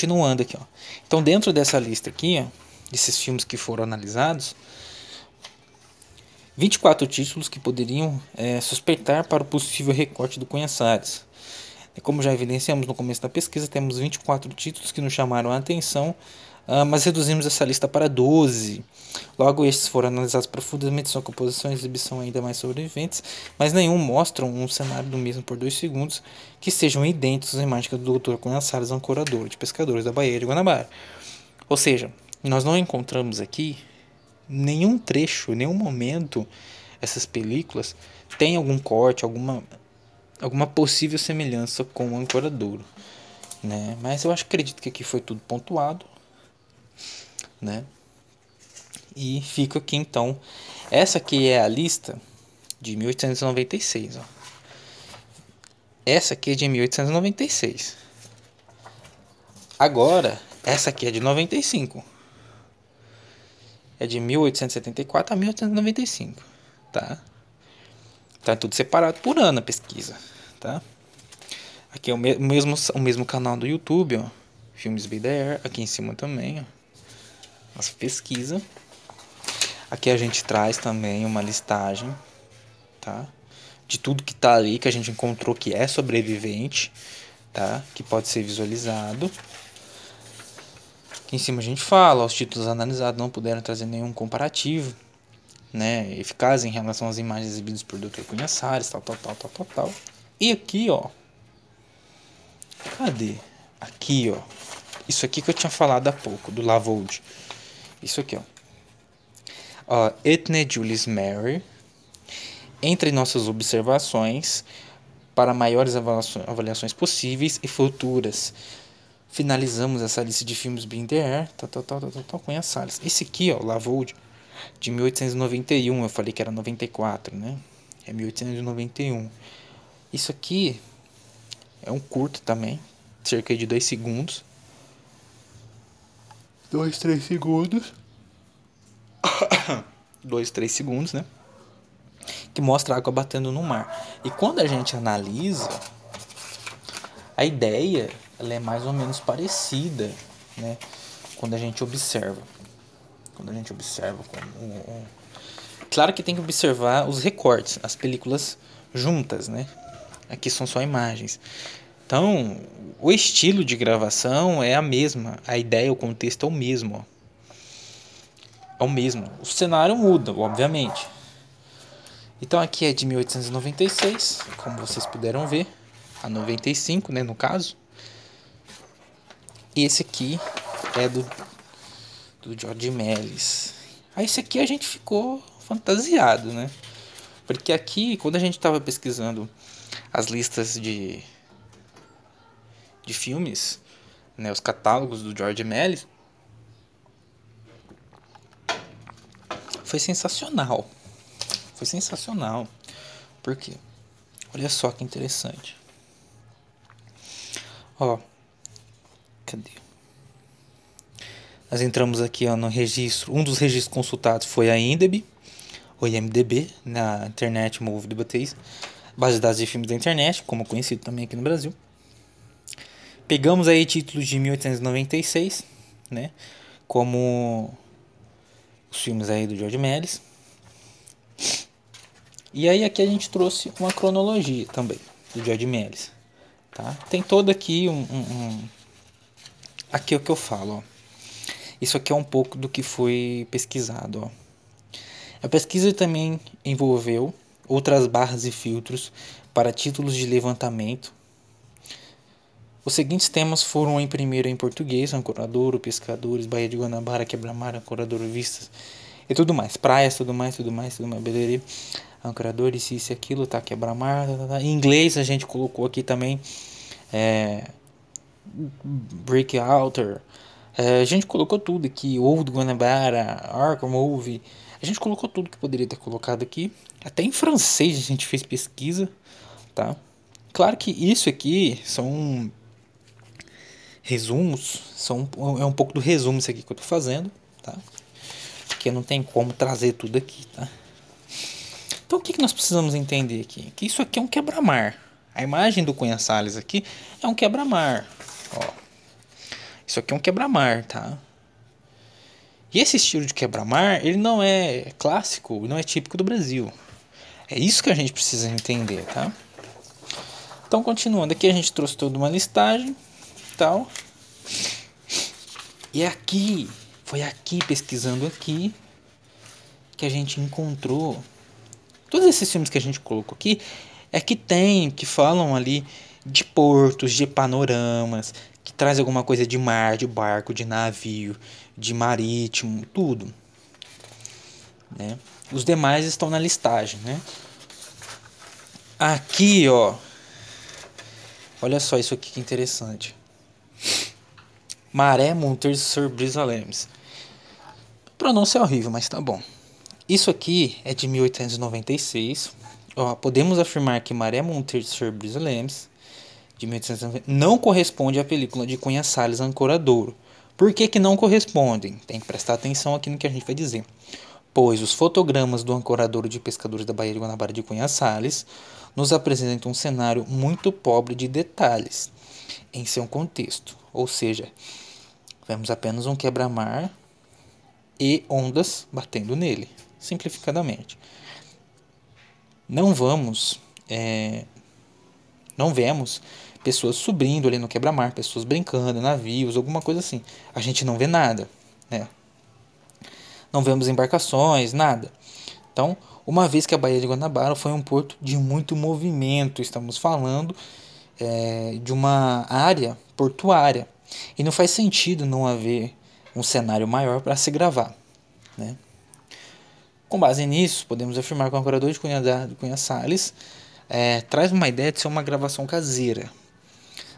Continuando aqui, ó. Então, dentro dessa lista aqui, ó, desses filmes que foram analisados, 24 títulos que poderiam é, suspeitar para o possível recorte do Cunhaçares. Como já evidenciamos no começo da pesquisa, temos 24 títulos que nos chamaram a atenção ah, mas reduzimos essa lista para 12. Logo, estes foram analisados profundamente, sua composição e exibição ainda mais sobreviventes, mas nenhum mostram um cenário do mesmo por dois segundos que sejam idênticos à imagem do Dr. Cunha Salles, ancorador de pescadores da Baía de Guanabara. Ou seja, nós não encontramos aqui nenhum trecho, nenhum momento essas películas têm algum corte, alguma, alguma possível semelhança com o ancoradouro. Né? Mas eu acho, acredito que aqui foi tudo pontuado né? E fica aqui então, essa aqui é a lista de 1896, ó. Essa aqui é de 1896. Agora, essa aqui é de 95. É de 1874 a 1895, tá? Tá tudo separado por ano a pesquisa, tá? Aqui é o mesmo, o mesmo canal do YouTube, ó. Filmes BDR, aqui em cima também, ó as pesquisas. Aqui a gente traz também uma listagem, tá? De tudo que tá ali, que a gente encontrou que é sobrevivente, tá? Que pode ser visualizado. Aqui em cima a gente fala, os títulos analisados não puderam trazer nenhum comparativo, né? Eficaz em relação às imagens exibidas por Dr. Cunha Salles, tal, tal, tal, tal, tal, tal. E aqui, ó. Cadê? Aqui, ó. Isso aqui que eu tinha falado há pouco, do Lavold. Isso aqui, ó. Uh, Etne Julius Mary. Entre nossas observações, para maiores avaliações possíveis e futuras. Finalizamos essa lista de filmes Binder, tá tá tal, tal, tal, tal, tal, com as salas. Esse aqui, ó, Lavold, de 1891, eu falei que era 94, né? É 1891. Isso aqui é um curto também, cerca de 2 segundos. 2, 3 segundos. 2, 3 segundos, né? Que mostra a água batendo no mar. E quando a gente analisa, a ideia ela é mais ou menos parecida, né? Quando a gente observa. Quando a gente observa. Como... Claro que tem que observar os recortes, as películas juntas, né? Aqui são só imagens. Então, o estilo de gravação é a mesma, a ideia, o contexto é o mesmo. Ó. É o mesmo. O cenário muda, obviamente. Então aqui é de 1896, como vocês puderam ver, a 95, né, no caso. E esse aqui é do do George Melis. Aí esse aqui a gente ficou fantasiado, né? Porque aqui, quando a gente estava pesquisando as listas de de filmes, né, os catálogos do George Melly, foi sensacional. Foi sensacional. Por quê? Olha só que interessante. Ó, cadê? Nós entramos aqui ó, no registro. Um dos registros consultados foi a INDEB, o IMDB, na Internet Movie Database, base de dados de filmes da internet, como conhecido também aqui no Brasil. Pegamos aí títulos de 1896, né? Como os filmes aí do George Méliès. E aí aqui a gente trouxe uma cronologia também do George Méliès, tá? Tem todo aqui um, um, um... aqui é o que eu falo, ó. Isso aqui é um pouco do que foi pesquisado, ó. A pesquisa também envolveu outras barras e filtros para títulos de levantamento os seguintes temas foram em primeiro em português, Ancoradouro, Pescadores, Baía de Guanabara, Quebra-Mar, Ancoradouro, Vistas e tudo mais. Praias, tudo mais, tudo mais, tudo mais, beleza Ancoradores, isso, e aquilo, tá, Quebra-Mar, tá, tá, tá. Em inglês a gente colocou aqui também é, Break é, a gente colocou tudo aqui, Old Guanabara, Arkham Movie, a gente colocou tudo que poderia ter colocado aqui. Até em francês a gente fez pesquisa, tá? Claro que isso aqui são resumos, são, é um pouco do resumo isso aqui que eu estou fazendo, tá? Porque não tem como trazer tudo aqui, tá? Então o que, que nós precisamos entender aqui? Que isso aqui é um quebra-mar. A imagem do Cunha Salles aqui é um quebra-mar, ó. Isso aqui é um quebra-mar, tá? E esse estilo de quebra-mar, ele não é clássico, não é típico do Brasil. É isso que a gente precisa entender, tá? Então, continuando aqui, a gente trouxe toda uma listagem tal. E é aqui, foi aqui, pesquisando aqui, que a gente encontrou. Todos esses filmes que a gente colocou aqui é que tem, que falam ali de portos, de panoramas, que traz alguma coisa de mar, de barco, de navio, de marítimo, tudo. Né? Os demais estão na listagem, né? Aqui, ó. Olha só isso aqui que interessante. Maré Montes sur Brisalemes. Pronúncia é horrível, mas tá bom. Isso aqui é de 1896. Ó, podemos afirmar que Maré Montes sur Brisalemes de 1896 não corresponde à película de Cunha Salles Ancoradouro. Por que, que não correspondem? Tem que prestar atenção aqui no que a gente vai dizer. Pois os fotogramas do ancoradouro de pescadores da Baía de Guanabara de Cunha Salles nos apresentam um cenário muito pobre de detalhes em seu contexto. Ou seja, vemos apenas um quebra-mar e ondas batendo nele, simplificadamente. Não vamos, é, não vemos pessoas subindo ali no quebra-mar, pessoas brincando, navios, alguma coisa assim. A gente não vê nada, né? Não vemos embarcações, nada. Então, uma vez que a Baía de Guanabara foi um porto de muito movimento, estamos falando é, de uma área portuária. E não faz sentido não haver um cenário maior para se gravar. Né? Com base nisso, podemos afirmar que o ancorador de Cunha, da, Cunha Salles é, traz uma ideia de ser uma gravação caseira.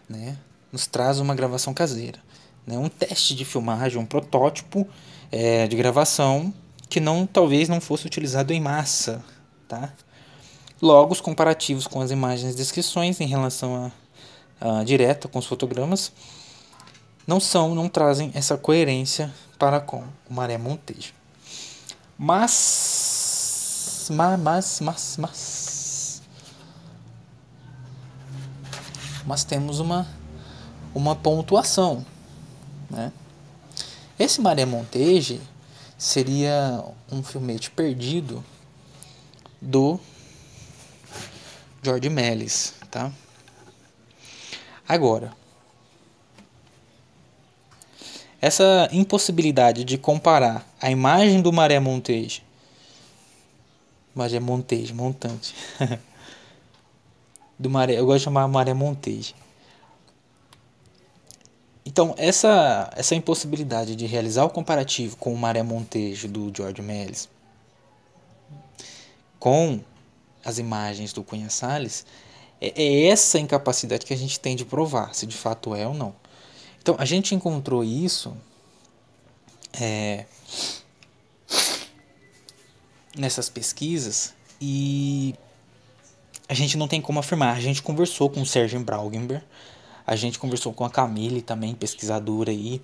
Né? Nos traz uma gravação caseira. Né? Um teste de filmagem, um protótipo é, de gravação que não talvez não fosse utilizado em massa. Tá? Logo, os comparativos com as imagens e descrições em relação à, direta com os fotogramas não são, não trazem essa coerência para com o Maré Montejo. Mas, mas, mas, mas, mas, mas temos uma, uma pontuação, né? Esse Maré Montejo seria um filmete perdido do George Melis, tá? Agora, essa impossibilidade de comparar a imagem do Maré Montes, Maré Montes, montante, do Maré, eu gosto de chamar Maré Montes. Então, essa, essa impossibilidade de realizar o comparativo com o Maré Montejo do George Melis com as imagens do Cunha Salles, é, é essa incapacidade que a gente tem de provar se de fato é ou não. Então a gente encontrou isso é, nessas pesquisas e a gente não tem como afirmar. A gente conversou com o Sérgio Braugenberg, a gente conversou com a Camille também, pesquisadora aí,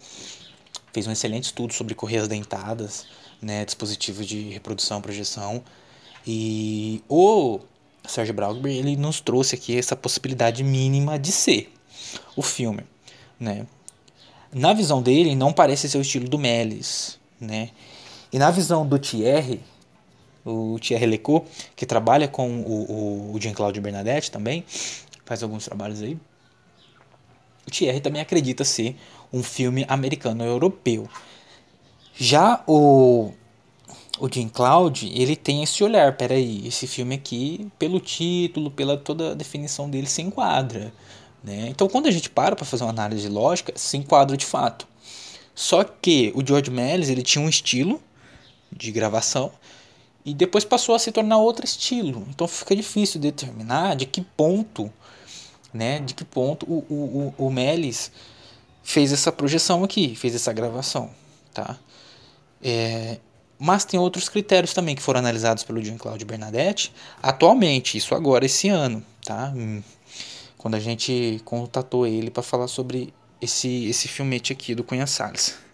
fez um excelente estudo sobre correias dentadas, né, dispositivos de reprodução, projeção. E o Sérgio Brownberg, ele nos trouxe aqui essa possibilidade mínima de ser o filme, né? Na visão dele, não parece ser o estilo do Melis, né? E na visão do Thierry, o Thierry Leco, que trabalha com o, o, o Jean-Claude Bernadette também, faz alguns trabalhos aí, o Thierry também acredita ser um filme americano-europeu. Já o o Jim Cloud, ele tem esse olhar, peraí, esse filme aqui, pelo título, pela toda a definição dele, se enquadra. Né? Então, quando a gente para para fazer uma análise lógica, se enquadra de fato. Só que o George Mellis, ele tinha um estilo de gravação e depois passou a se tornar outro estilo. Então, fica difícil determinar de que ponto, né, de que ponto o, o, o, o Mellis fez essa projeção aqui, fez essa gravação, tá? É, mas tem outros critérios também que foram analisados pelo Jean Claude Bernadette atualmente, isso agora esse ano, tá? Quando a gente contatou ele para falar sobre esse esse filmete aqui do Cunha Salles.